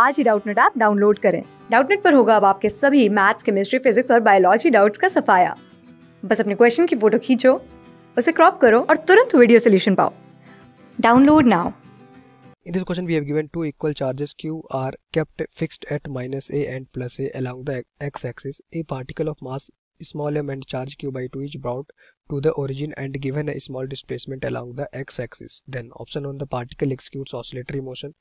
आज ही Doubtnut app download करें डाउटनेट पर होगा अब आपके सभी मैथ्स केमिस्ट्री फिजिक्स और बायोलॉजी डाउट्स का सफाया बस अपने क्वेश्चन की फोटो खींचो उसे क्रॉप करो और तुरंत वीडियो सोल्यूशन पाओ download now In this question, we have given two equal charges Q are kept fixed at minus A and plus A along the x-axis. A particle of mass small m and charge Q by 2 is brought to the origin and given a small displacement along the x-axis. Then option on the particle executes oscillatory motion.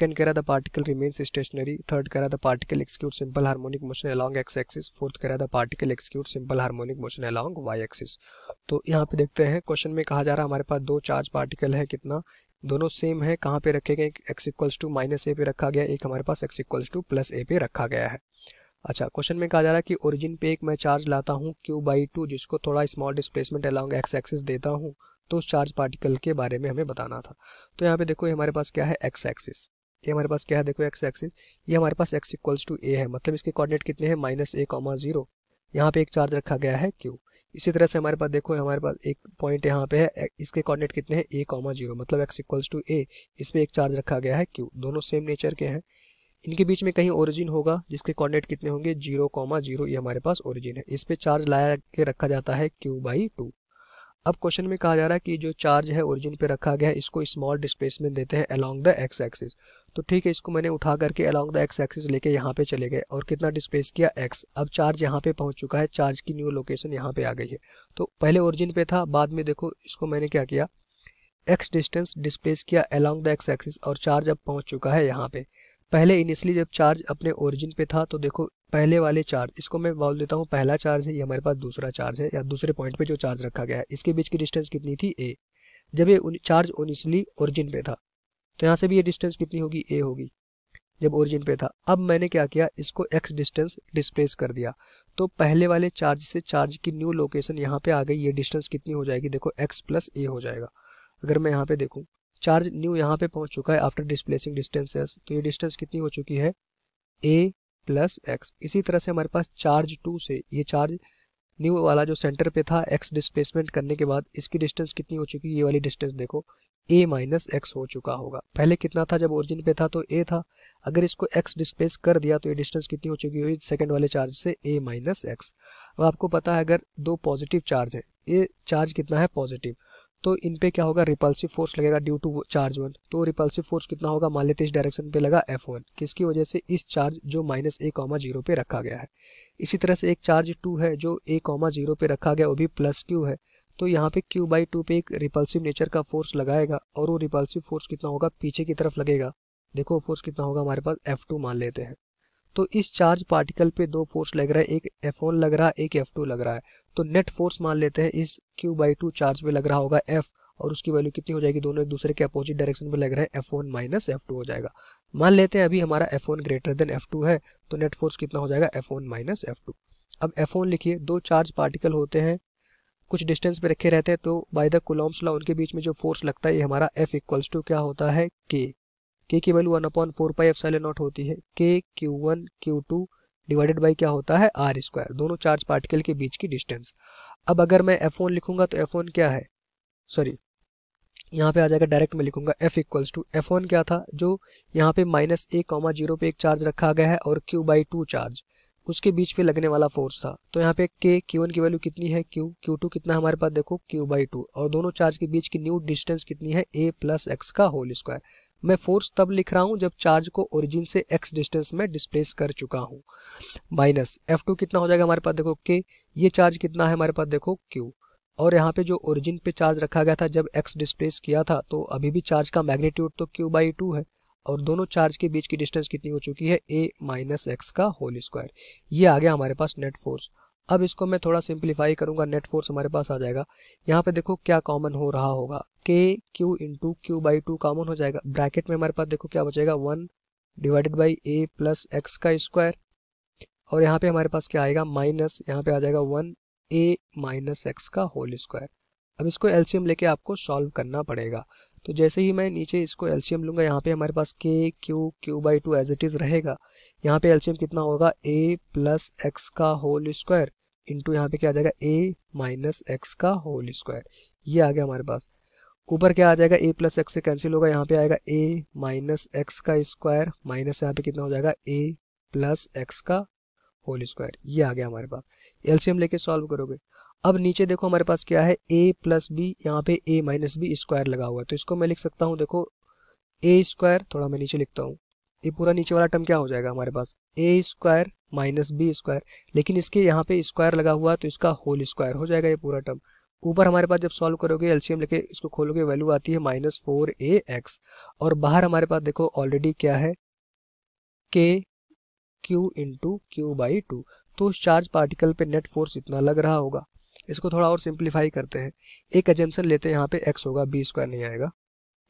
कह रहा remains stationery third कह रहा है the particle execute simple harmonic motion along x axis fourth कह रहा है the particle execute simple harmonic motion along y axis तो यहाँ पे देखते हैं क्वेश्चन में कहा जा रहा है हमारे पास दो चार्ज पार्टिकल है कितना दोनों सेम है कहाँ पे रखे गए x equals to minus a पे रखा गया एक हमारे पास x equals to plus a पे रखा गया है अच्छा क्वेश्चन में कहा जा रहा है कि ओरिजिन पे एक मैं चार्ज लाता हूँ क्यू बाई टू जिसको थोड़ा small displacement along x axis देता हूँ तो उस चार्ज पार्टिकल के बारे में हमें बताना था तो यहाँ पे देखो हमारे पास क्या है एक्स एक्सिस ये हमारे पास क्या है देखो एक्स एक्सिस ये हमारे पास एक्स इक्वल्स टू ए है मतलब इसके कोऑर्डिनेट कितने हैं माइनस ए कॉमा जीरो यहाँ पे एक चार्ज रखा गया है क्यू इसी तरह से हमारे पास देखो हमारे पास एक पॉइंट यहाँ पे है इसके कॉर्डिनेट कितने हैं ए कॉमा जीरो मतलब एक्स इक्वल्स टू ए इस पर एक चार्ज रखा गया है क्यू दोनों सेम नेचर के हैं इनके बीच में कहीं ओरिजिन होगा जिसके कॉर्डिनेट कितने होंगे जीरो कॉमा जीरो ये हमारे पास ओरिजिन है इस पर चार्ज लाया के रखा जाता है क्यू बाई टू अब क्वेश्चन में कहा जा रहा है कि जो चार्ज है ओरिजिन पे रखा गया है इसको स्मॉल डिस्प्लेसमेंट देते हैं अलोंग द एक्स एक्सिस तो ठीक है इसको मैंने उठा करके अलोंग द एक्स एक्सिस लेके यहाँ पे चले गए और कितना डिस्प्लेस किया एक्स अब चार्ज यहाँ पे पहुंच चुका है चार्ज की न्यू लोकेशन यहाँ पे आ गई है तो पहले ओरिजिन पे था बाद में देखो इसको मैंने क्या किया एक्स डिस्टेंस डिस्प्लेस किया अलोंग द एक्स एक्सिस और चार्ज अब पहुंच चुका है यहाँ पे पहले इनिशियली जब चार्ज अपने ओरिजिन पे था तो देखो पहले वाले चार्ज इसको मैं बोल देता हूँ पहला चार्ज है ये हमारे पास दूसरा चार्ज है या दूसरे पॉइंट पे जो चार्ज रखा गया है इसके बीच की डिस्टेंस कितनी थी ए जब ये चार्ज इनिशियली ओरिजिन पे था तो यहाँ से भी ये डिस्टेंस कितनी होगी ए होगी जब ओरिजिन पे था अब मैंने क्या किया इसको एक्स डिस्टेंस डिस्प्लेस कर दिया तो पहले वाले चार्ज से चार्ज की न्यू लोकेशन यहाँ पे आ गई ये डिस्टेंस कितनी हो जाएगी देखो एक्स प्लस ए हो जाएगा अगर मैं यहाँ पे देखूँ चार्ज न्यू यहाँ पे पहुंच चुका है आफ्टर डिस्प्लेसिंग डिस्टेंसेस तो ये डिस्टेंस कितनी हो चुकी है ए प्लस एक्स इसी तरह से हमारे पास चार्ज टू से ये चार्ज न्यू वाला जो सेंटर पे था एक्स डिस्प्लेसमेंट करने के बाद इसकी डिस्टेंस कितनी हो चुकी है ये वाली डिस्टेंस देखो ए माइनस एक्स हो चुका होगा पहले कितना था जब ओरिजिन पे था तो ए था अगर इसको एक्स डिस्प्लेस कर दिया तो ये डिस्टेंस कितनी हो चुकी हुई सेकेंड वाले चार्ज से ए माइनस एक्स अब आपको पता है अगर दो पॉजिटिव चार्ज है ये चार्ज कितना है पॉजिटिव तो इन पे क्या होगा रिपल्सिव फोर्स लगेगा ड्यू टू चार्ज वन तो रिपल्सिव फोर्स कितना होगा मान लेते इस डायरेक्शन पे लगा एफ वन किसकी वजह से इस चार्ज जो माइनस ए कॉमा जीरो पे रखा गया है इसी तरह से एक चार्ज टू है जो ए कॉमा जीरो पे रखा गया वो भी प्लस क्यू है तो यहाँ पे क्यू बाई टू पे एक रिपल्सिव नेचर का फोर्स लगाएगा और वो रिपल्सिव फोर्स कितना होगा पीछे की तरफ लगेगा देखो फोर्स कितना होगा हमारे पास एफ टू मान लेते हैं तो इस चार्ज पार्टिकल पे दो फोर्स लग रहा है एक एफ लग रहा है एक एफ टू लग रहा है तो नेट फोर्स मान लेते हैं इस क्यू बाई टू चार्ज पे लग रहा होगा एफ और उसकी वैल्यू कितनी हो जाएगी दोनों एक दूसरे के अपोजिट डायरेक्शन में लग रहा है f one minus f two हो जाएगा मान लेते हैं अभी हमारा f one greater than f two है तो नेट फोर्स कितना हो जाएगा f one minus f two अब एफ वन लिखिए दो चार्ज पार्टिकल होते हैं कुछ डिस्टेंस पे रखे रहते हैं तो बाय द कुलॉम्स लॉ उनके बीच में जो फोर्स लगता है ये हमारा एफ इक्वल्स टू क्या होता है के के की value one upon four pi f naught होती है k q one q two divided by क्या होता है आर स्क्वायर दोनों चार्ज पार्टिकल के बीच की डिस्टेंस अब अगर मैं एफ वन लिखूंगा तो एफ वन क्या है सॉरी यहाँ पे आ जाएगा डायरेक्ट मैं लिखूंगा f equals to f one क्या था जो यहाँ पे माइनस ए कॉमा जीरो पे एक चार्ज रखा गया है और क्यू बाई टू चार्ज उसके बीच पे लगने वाला फोर्स था तो यहाँ पे के क्यू वन की वैल्यू कितनी है क्यू क्यू टू कितना हमारे पास देखो क्यू बाई टू और दोनों चार्ज के बीच की न्यू डिस्टेंस कितनी है ए प्लस एक्स का होल स्क्वायर मैं फोर्स तब लिख रहा हूँ जब चार्ज को ओरिजिन से एक्स डिस्टेंस में डिस्प्लेस कर चुका हूँ माइनस एफ टू कितना हो जाएगा हमारे पास देखो के ये चार्ज कितना है हमारे पास देखो क्यू और यहाँ पे जो ओरिजिन पे चार्ज रखा गया था जब एक्स डिस्प्लेस किया था तो अभी भी चार्ज का मैग्नीट्यूड तो क्यू बाई टू है और दोनों चार्ज के बीच की डिस्टेंस कितनी हो चुकी है ए माइनस एक्स का होल स्क्वायर ये आ गया हमारे पास नेट फोर्स अब इसको मैं थोड़ा सिंप्लीफाई करूंगा नेट फोर्स हमारे पास आ जाएगा यहाँ पे देखो क्या कॉमन हो रहा होगा k q into q by two common हो जाएगा ब्रैकेट में हमारे पास देखो क्या बचेगा one divided by a plus x का स्क्वायर और यहाँ पे हमारे पास क्या आएगा माइनस यहाँ पे आ जाएगा वन ए माइनस एक्स का होल स्क्वायर अब इसको एल्शियम लेके आपको सॉल्व करना पड़ेगा तो जैसे ही मैं नीचे इसको एल्शियम लूंगा यहाँ पे हमारे पास k q q by two as it is रहेगा यहाँ पे एल्शियम कितना होगा ए प्लस एक्स का होल स्क्वायर इंटू यहाँ पे क्या आ जाएगा ए माइनस एक्स का होल स्क्वायर ये आ गया हमारे पास ऊपर क्या आ जाएगा ए प्लस एक्स से कैंसिल होगा यहाँ पे आएगा ए माइनस एक्स का स्क्वायर माइनस यहाँ पे कितना हो जाएगा ए प्लस एक्स का होल स्क्वायर ये आ गया हमारे पास एलसीएम लेके सॉल्व करोगे अब नीचे देखो हमारे पास क्या है ए प्लस बी यहाँ पे ए माइनस बी स्क्वायर लगा हुआ है तो इसको मैं लिख सकता हूँ देखो ए स्क्वायर थोड़ा मैं नीचे लिखता हूँ ये पूरा नीचे वाला टर्म क्या हो जाएगा हमारे पास a square minus b square लेकिन इसके यहाँ पे स्क्वायर लगा हुआ तो इसका होल स्क्वायर हो जाएगा ये पूरा टर्म ऊपर हमारे पास जब सॉल्व करोगे एलसीएम लेके इसको खोलोगे वैल्यू आती है माइनस फोर ए एक्स और बाहर हमारे पास देखो ऑलरेडी क्या है k q into q by two तो उस चार्ज पार्टिकल पे नेट फोर्स इतना लग रहा होगा इसको थोड़ा और सिंप्लीफाई करते हैं एक एजेंशन लेते हैं यहाँ पे एक्स होगा बी स्क्वायर नहीं आएगा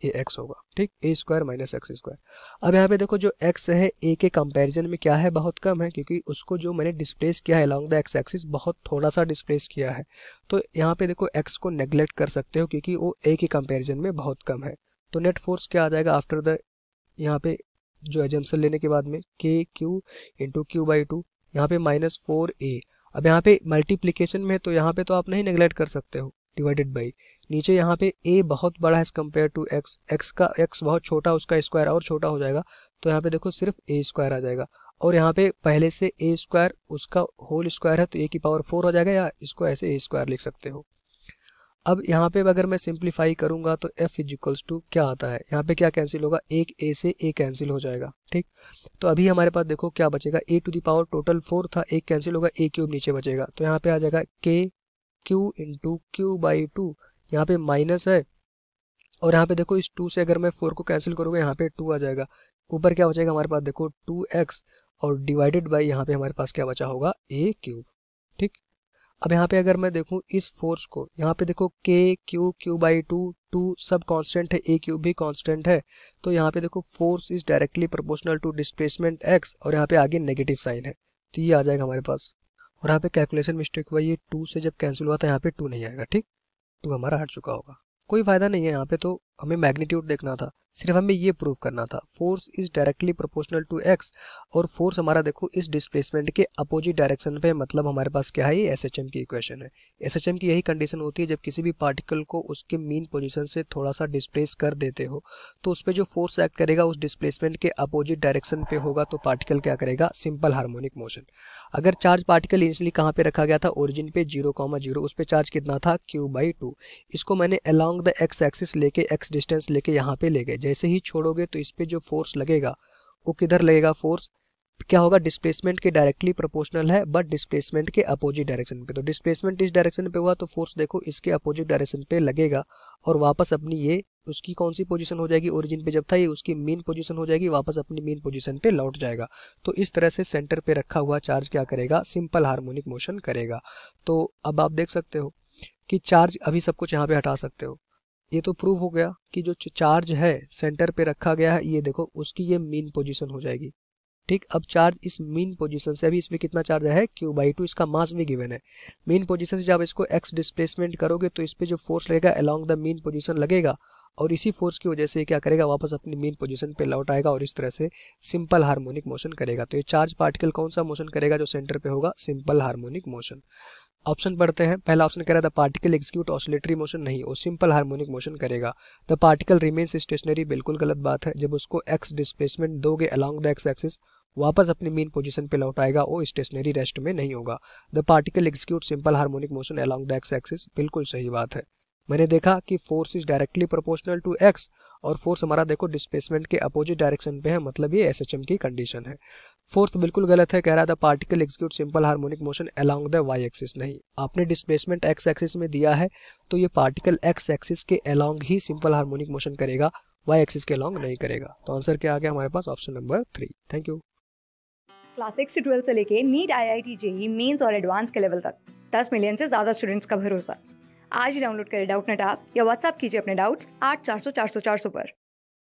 ये एक्स होगा ठीक a square minus x square अब यहाँ पे देखो जो एक्स है ए के कंपैरिजन में क्या है बहुत कम है क्योंकि उसको जो मैंने डिस्प्लेस किया है अलॉन्ग द एक्स एक्सिस बहुत थोड़ा सा डिस्प्लेस किया है तो यहाँ पे देखो एक्स को नेग्लेक्ट कर सकते हो क्योंकि वो ए के कंपेरिजन में बहुत कम है तो नेट फोर्स क्या आ जाएगा आफ्टर द यहाँ पे जो एजेंसन लेने के बाद में k q into q by two यहाँ पे माइनस फोर ए अब यहाँ पे मल्टीप्लीकेशन में तो यहाँ पे तो आप नहीं नेग्लेक्ट कर सकते हो डिवाइडेड बाई नीचे यहाँ पे ए बहुत बड़ा है as compare to x x का एक्स बहुत छोटा उसका स्क्वायर और छोटा हो जाएगा तो यहाँ पे देखो सिर्फ ए स्क्वायर आ जाएगा और यहाँ पे पहले से ए स्क्वायर उसका होल स्क्वायर है तो ए की पावर फोर हो जाएगा या इसको ऐसे ए स्क्वायर लिख सकते हो अब यहाँ पे अगर मैं सिंप्लीफाई करूंगा तो f इज इक्वल्स टू क्या आता है यहाँ पे क्या कैंसिल होगा एक a से a कैंसिल हो जाएगा ठीक तो अभी हमारे पास देखो क्या बचेगा a to the power total four था एक कैंसिल होगा a क्यूब नीचे बचेगा तो यहाँ पे आ जाएगा k q into q by two यहाँ पे माइनस है और यहाँ पे देखो इस टू से अगर मैं फोर को कैंसिल करूँगा यहाँ पे टू आ जाएगा ऊपर क्या हो जाएगा हमारे पास देखो टू एक्स और डिवाइडेड बाई यहाँ पे हमारे पास क्या बचा होगा ए क्यूब ठीक अब यहाँ पे अगर मैं देखूँ इस फोर्स को यहाँ पे देखो k q q by two two सब कांस्टेंट है ए क्यूब भी कांस्टेंट है तो यहाँ पे देखो force is directly proportional to displacement x और यहाँ पे आगे नेगेटिव साइन है तो ये आ जाएगा हमारे पास और यहाँ पे कैलकुलेशन मिस्टेक हुआ ये टू से जब कैंसिल हुआ था यहाँ पे टू नहीं आएगा ठीक टू हमारा हट चुका होगा कोई फ़ायदा नहीं है यहाँ पे तो हमें मैग्नीट्यूड देखना था सिर्फ हमें ये प्रूव करना था force is directly proportional to x और फोर्स हमारा देखो इस डिस्प्लेसमेंट के अपोजिट डायरेक्शन पे मतलब हमारे पास क्या है ये एस की इक्वेशन है एस की यही कंडीशन होती है जब किसी भी पार्टिकल को उसके मीन पोजिशन से थोड़ा सा डिस्प्लेस कर देते हो तो उस पर जो फोर्स एक्ट करेगा उस डिस्प्लेसमेंट के अपोजिट डायरेक्शन पे होगा तो पार्टिकल क्या करेगा सिंपल हार्मोनिक मोशन अगर चार्ज पार्टिकल इंजली कहाँ पे रखा गया था ओरिजिन पे जीरो कॉमा जीरो उस पर चार्ज कितना था क्यू बाई टू इसको मैंने अलॉन्ग द एक्स एक्सिस लेके एक्स एक्स डिस्टेंस लेके यहाँ पे ले गए जैसे ही छोड़ोगे तो इस पर जो फोर्स लगेगा वो किधर लगेगा फोर्स क्या होगा डिस्प्लेसमेंट के डायरेक्टली प्रोपोर्शनल है बट डिस्प्लेसमेंट के अपोजिट डायरेक्शन पे तो डिस्प्लेसमेंट इस डायरेक्शन पे हुआ तो फोर्स देखो इसके अपोजिट डायरेक्शन पे लगेगा और वापस अपनी ये उसकी कौन सी पोजीशन हो जाएगी ओरिजिन पे जब था ये उसकी मेन पोजीशन हो जाएगी वापस अपनी मेन पोजीशन पे लौट जाएगा तो इस तरह से सेंटर पे रखा हुआ चार्ज क्या करेगा सिंपल हार्मोनिक मोशन करेगा तो अब आप देख सकते हो कि चार्ज अभी सब कुछ यहाँ पे हटा सकते हो ये तो प्रूव हो गया कि जो चार्ज है सेंटर पे रखा गया है ये देखो उसकी ये मीन पोजीशन हो जाएगी ठीक अब चार्ज इस मीन पोजीशन से अभी इसमें कितना चार्ज है क्यू बाई टू इसका मास भी गिवन है मीन पोजीशन से जब इसको एक्स डिस्प्लेसमेंट करोगे तो इस पर जो फोर्स लगेगा अलॉन्ग द मीन पोजिशन लगेगा और इसी फोर्स की वजह से क्या करेगा वापस अपनी मेन पोजीशन पे लौट आएगा और इस तरह से सिंपल हार्मोनिक मोशन करेगा तो ये चार्ज पार्टिकल कौन सा मोशन करेगा जो सेंटर पे होगा सिंपल हार्मोनिक मोशन ऑप्शन पढ़ते हैं पहला ऑप्शन कह रहा है the particle execute oscillatory motion नहीं वो सिंपल हार्मोनिक मोशन करेगा द पार्टिकल रिमेन्स स्टेशनरी बिल्कुल गलत बात है जब उसको एक्स डिस्प्लेसमेंट दोगे अलॉन्ग द एक्स एक्सिस वापस अपनी मेन पोजीशन पे लौट आएगा वो स्टेशनरी रेस्ट में नहीं होगा the particle execute simple harmonic motion along the x axis बिल्कुल सही बात है मैंने देखा कि force is directly proportional to x और फोर्स हमारा देखो डिस्प्लेसमेंट के अपोजिट डायरेक्शन पे है मतलब ये एसएचएम की कंडीशन है फोर्थ बिल्कुल गलत है कह रहा था particle execute simple harmonic motion along the y axis नहीं आपने डिस्प्लेसमेंट एक्स एक्सिस में दिया है तो ये पार्टिकल एक्स एक्सिस के अलोंग ही सिंपल हार्मोनिक मोशन करेगा वाई एक्सिस के अलोंग नहीं करेगा तो आंसर क्या आ गया हमारे पास option number three thank you class six से ट्वेल्थ से लेके NEET I I T JEE mains और एडवांस के लेवल तक दस मिलियन से ज़्यादा स्टूडेंट्स का भरोसा आज ही डाउनलोड करें डाउट नेट आप या व्हाट्सएप कीजिए अपने डाउट्स आठ चार सौ चार सौ चार सौ पर